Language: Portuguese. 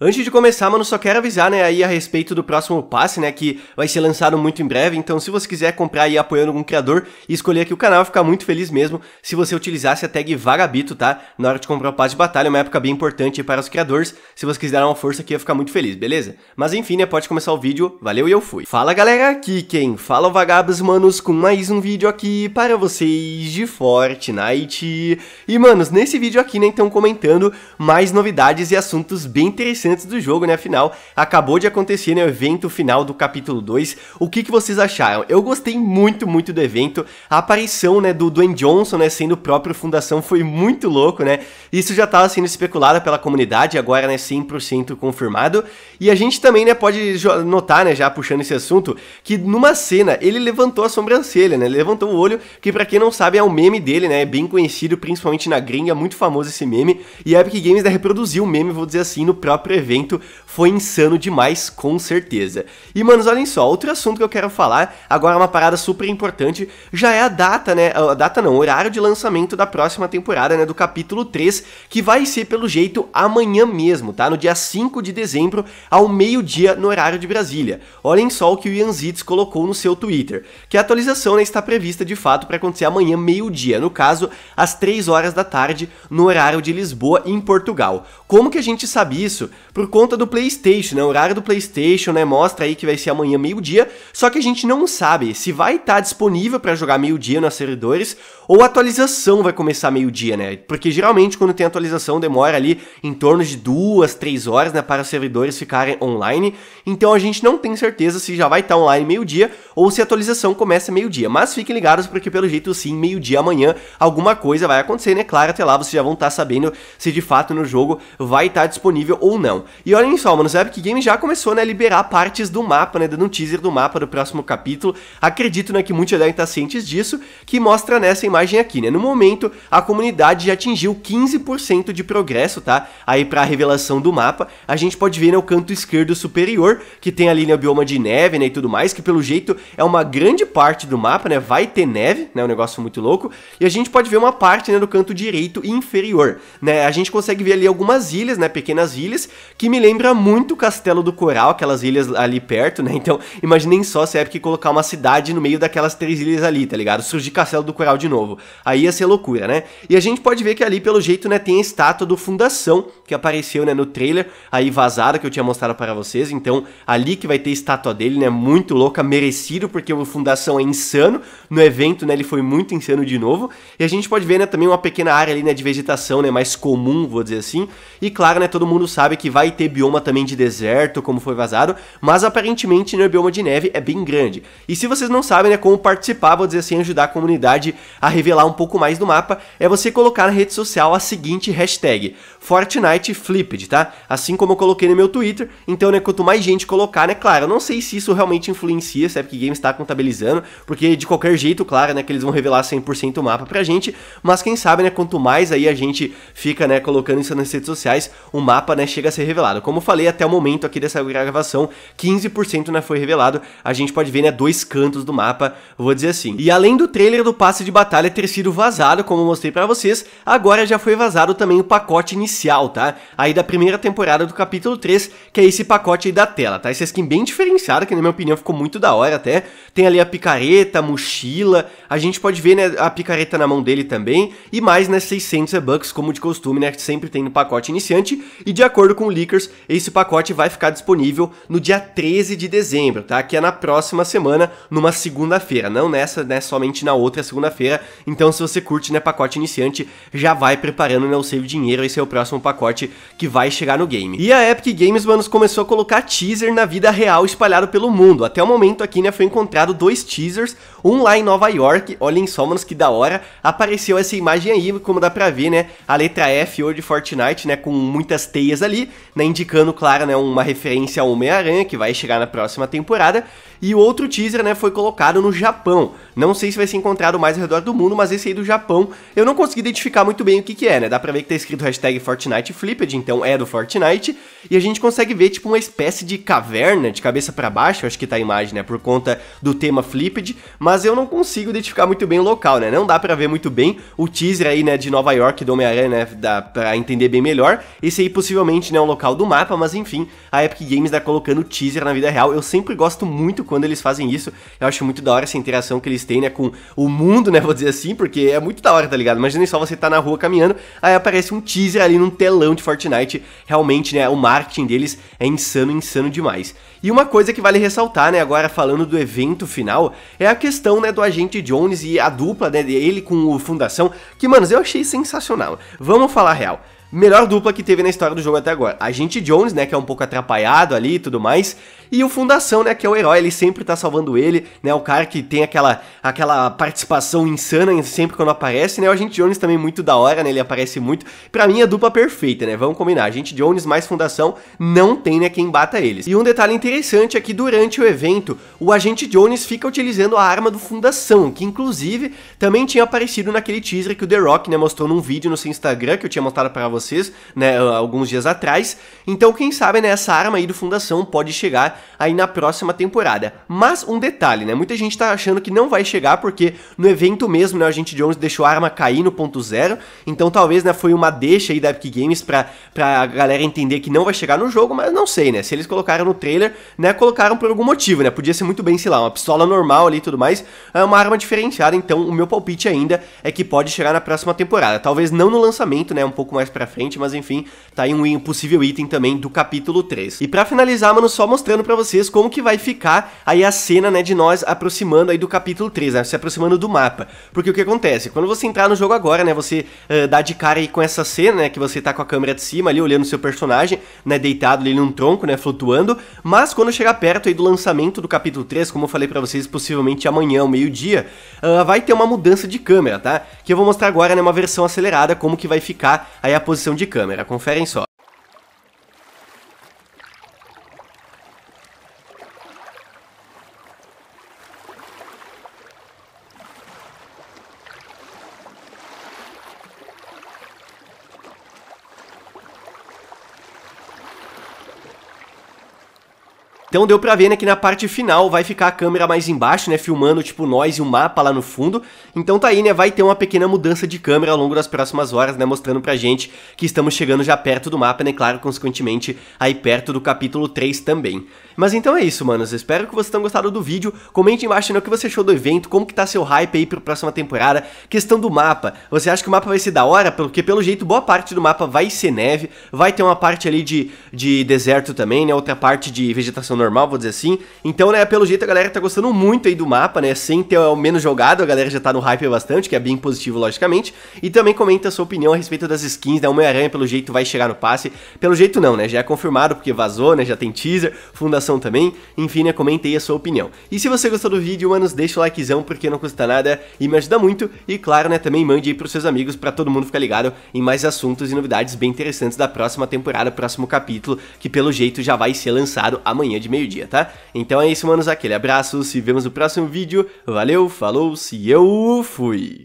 Antes de começar, mano, só quero avisar, né, aí a respeito do próximo passe, né, que vai ser lançado muito em breve, então se você quiser comprar aí apoiando algum criador e escolher aqui o canal, ficar muito feliz mesmo se você utilizasse a tag Vagabito, tá, na hora de comprar o passe de batalha, é uma época bem importante para os criadores, se você quiser dar uma força aqui, eu ia ficar muito feliz, beleza? Mas enfim, né, pode começar o vídeo, valeu e eu fui. Fala galera, aqui quem fala é Vagabos, manos, com mais um vídeo aqui para vocês de Fortnite. E manos, nesse vídeo aqui, né, então comentando mais novidades e assuntos bem interessantes antes do jogo, né? Afinal, acabou de acontecer né, o evento final do capítulo 2. O que, que vocês acharam? Eu gostei muito, muito do evento. A aparição né, do Dwayne Johnson, né, sendo o próprio Fundação, foi muito louco, né? Isso já estava sendo especulado pela comunidade, agora né, 100% confirmado. E a gente também né, pode notar, né, já puxando esse assunto, que numa cena ele levantou a sobrancelha, né? Ele levantou o olho, que para quem não sabe é um meme dele, né? É bem conhecido, principalmente na gringa, é muito famoso esse meme. E a Epic Games né, reproduziu o meme, vou dizer assim, no próprio evento foi insano demais, com certeza. E, manos, olhem só, outro assunto que eu quero falar, agora uma parada super importante, já é a data, né? A data não, o horário de lançamento da próxima temporada, né? Do capítulo 3, que vai ser pelo jeito amanhã mesmo, tá? No dia 5 de dezembro, ao meio-dia, no horário de Brasília. Olhem só o que o Ian Zitz colocou no seu Twitter, que a atualização né, está prevista de fato para acontecer amanhã, meio-dia, no caso, às 3 horas da tarde, no horário de Lisboa, em Portugal. Como que a gente sabe isso? por conta do PlayStation, né? O horário do PlayStation, né? Mostra aí que vai ser amanhã meio-dia, só que a gente não sabe se vai estar tá disponível para jogar meio-dia nos servidores ou a atualização vai começar meio-dia, né? Porque geralmente quando tem atualização demora ali em torno de duas, três horas, né? Para os servidores ficarem online. Então a gente não tem certeza se já vai estar tá online meio-dia ou se a atualização começa meio-dia. Mas fiquem ligados porque pelo jeito sim, meio-dia amanhã alguma coisa vai acontecer, né? Claro, até lá vocês já vão estar tá sabendo se de fato no jogo vai estar tá disponível ou não. E olhem só, mano, o Epic Games já começou, né, a liberar partes do mapa, né, dando um teaser do mapa do próximo capítulo. Acredito, né, que muitos já tá devem estar cientes disso, que mostra nessa imagem aqui, né. No momento, a comunidade já atingiu 15% de progresso, tá, aí a revelação do mapa. A gente pode ver, né, o canto esquerdo superior, que tem ali, né, o bioma de neve, né, e tudo mais, que pelo jeito é uma grande parte do mapa, né, vai ter neve, né, um negócio muito louco. E a gente pode ver uma parte, né, do canto direito inferior, né, a gente consegue ver ali algumas ilhas, né, pequenas ilhas, que me lembra muito o Castelo do Coral, aquelas ilhas ali perto, né? Então, imaginem só se é que colocar uma cidade no meio daquelas três ilhas ali, tá ligado? Surgir Castelo do Coral de novo. Aí ia ser loucura, né? E a gente pode ver que ali, pelo jeito, né, tem a estátua do Fundação, que apareceu, né, no trailer, aí vazada, que eu tinha mostrado para vocês. Então, ali que vai ter estátua dele, né? Muito louca, merecido, porque o Fundação é insano. No evento, né, ele foi muito insano de novo. E a gente pode ver, né, também uma pequena área ali, né, de vegetação, né, mais comum, vou dizer assim. E claro, né, todo mundo sabe que vai vai ter bioma também de deserto, como foi vazado, mas aparentemente no né, o bioma de neve é bem grande. E se vocês não sabem né, como participar, vou dizer assim, ajudar a comunidade a revelar um pouco mais do mapa, é você colocar na rede social a seguinte hashtag, Fortnite Flipped, tá? Assim como eu coloquei no meu Twitter, então né, quanto mais gente colocar, né, claro, eu não sei se isso realmente influencia, se a é Epic Games está contabilizando, porque de qualquer jeito, claro, né, que eles vão revelar 100% o mapa pra gente, mas quem sabe, né, quanto mais aí a gente fica, né, colocando isso nas redes sociais, o mapa, né, chega a ser revelado. Como falei até o momento aqui dessa gravação, 15% né, foi revelado. A gente pode ver, né, dois cantos do mapa, vou dizer assim. E além do trailer do passe de batalha ter sido vazado, como mostrei para vocês, agora já foi vazado também o pacote inicial, tá? Aí da primeira temporada do capítulo 3, que é esse pacote aí da tela, tá? Essa skin bem diferenciada, que na minha opinião ficou muito da hora até. Tem ali a picareta, a mochila, a gente pode ver, né, a picareta na mão dele também, e mais, né, 600 bucks como de costume, né, que sempre tem no pacote iniciante, e de acordo com o esse pacote vai ficar disponível no dia 13 de dezembro, tá? Que é na próxima semana, numa segunda-feira, não nessa, né? Somente na outra segunda-feira. Então, se você curte, né, pacote iniciante, já vai preparando, né, o save dinheiro. Esse é o próximo pacote que vai chegar no game. E a Epic Games, manos, começou a colocar teaser na vida real espalhado pelo mundo. Até o momento aqui, né, foi encontrado dois teasers, um lá em Nova York, olhem só, manos, que da hora, apareceu essa imagem aí, como dá pra ver, né, a letra F ou de Fortnite, né, com muitas teias ali, né, indicando, claro, né, uma referência ao Homem-Aranha, que vai chegar na próxima temporada, e o outro teaser, né, foi colocado no Japão. Não sei se vai ser encontrado mais ao redor do mundo, mas esse aí do Japão eu não consegui identificar muito bem o que que é, né? Dá pra ver que tá escrito hashtag Fortnite Flipped, então é do Fortnite. E a gente consegue ver, tipo, uma espécie de caverna de cabeça para baixo, acho que tá a imagem, né, por conta do tema Flipped. Mas eu não consigo identificar muito bem o local, né? Não dá pra ver muito bem o teaser aí, né, de Nova York, do Homem-Aranha, né, dá pra entender bem melhor. Esse aí possivelmente, né, é um local do mapa, mas enfim, a Epic Games tá colocando teaser na vida real. Eu sempre gosto muito quando quando eles fazem isso, eu acho muito da hora essa interação que eles têm, né, com o mundo, né, vou dizer assim, porque é muito da hora, tá ligado? Imagina só você tá na rua caminhando, aí aparece um teaser ali num telão de Fortnite, realmente, né, o marketing deles é insano, insano demais. E uma coisa que vale ressaltar, né, agora falando do evento final, é a questão, né, do agente Jones e a dupla, né, dele com o Fundação, que, mano, eu achei sensacional. Vamos falar real melhor dupla que teve na história do jogo até agora. A gente Jones, né, que é um pouco atrapalhado ali e tudo mais, e o Fundação, né, que é o herói, ele sempre tá salvando ele, né, o cara que tem aquela, aquela participação insana sempre quando aparece, né, o Agente Jones também muito da hora, né, ele aparece muito. Pra mim, a dupla perfeita, né, vamos combinar, Agente Jones mais Fundação não tem, né, quem bata eles. E um detalhe interessante é que durante o evento, o Agente Jones fica utilizando a arma do Fundação, que inclusive também tinha aparecido naquele teaser que o The Rock, né, mostrou num vídeo no seu Instagram, que eu tinha mostrado pra vocês, vocês, né, ah, alguns dias atrás. Então, quem sabe, né, essa arma aí do Fundação pode chegar aí na próxima temporada. Mas um detalhe, né, muita gente tá achando que não vai chegar porque no evento mesmo, né, gente Agente Jones deixou a arma cair no ponto zero, então talvez, né, foi uma deixa aí da Epic Games pra, pra galera entender que não vai chegar no jogo, mas não sei, né, se eles colocaram no trailer, né, colocaram por algum motivo, né, podia ser muito bem, sei lá, uma pistola normal ali e tudo mais, é uma arma diferenciada, então o meu palpite ainda é que pode chegar na próxima temporada, talvez não no lançamento, né, um pouco mais pra frente, mas enfim, tá aí um possível item também do capítulo 3. E para finalizar, mano, só mostrando para vocês como que vai ficar aí a cena, né, de nós aproximando aí do capítulo 3, né, se aproximando do mapa. Porque o que acontece? Quando você entrar no jogo agora, né, você uh, dá de cara aí com essa cena, né, que você tá com a câmera de cima ali, olhando seu personagem, né, deitado ali num tronco, né, flutuando, mas quando chegar perto aí do lançamento do capítulo 3, como eu falei para vocês, possivelmente amanhã, ao meio-dia, uh, vai ter uma mudança de câmera, tá? Que eu vou mostrar agora, né, uma versão acelerada, como que vai ficar aí a posição posição de câmera, conferem só. Então deu pra ver, né, que na parte final vai ficar a câmera mais embaixo, né, filmando, tipo, nós e o mapa lá no fundo. Então tá aí, né, vai ter uma pequena mudança de câmera ao longo das próximas horas, né, mostrando pra gente que estamos chegando já perto do mapa, né, claro, consequentemente aí perto do capítulo 3 também. Mas então é isso, manos, espero que vocês tenham gostado do vídeo, comente embaixo, né, o que você achou do evento, como que tá seu hype aí pra próxima temporada, questão do mapa, você acha que o mapa vai ser da hora? Porque pelo jeito boa parte do mapa vai ser neve, vai ter uma parte ali de, de deserto também, né, outra parte de vegetação normal normal, vou dizer assim. Então, né, pelo jeito a galera tá gostando muito aí do mapa, né? Sem ter o menos jogado, a galera já tá no hype bastante, que é bem positivo, logicamente. E também comenta a sua opinião a respeito das skins, né? Homem-Aranha, pelo jeito, vai chegar no passe. Pelo jeito não, né? Já é confirmado, porque vazou, né? Já tem teaser, fundação também. Enfim, né, comenta aí a sua opinião. E se você gostou do vídeo, manos, deixa o likezão, porque não custa nada e me ajuda muito. E claro, né, também mande aí pros seus amigos para todo mundo ficar ligado em mais assuntos e novidades bem interessantes da próxima temporada, próximo capítulo, que pelo jeito já vai ser lançado amanhã de meio-dia, tá? Então é isso, manos. Aquele abraço, se vemos no próximo vídeo. Valeu, falou, se eu fui!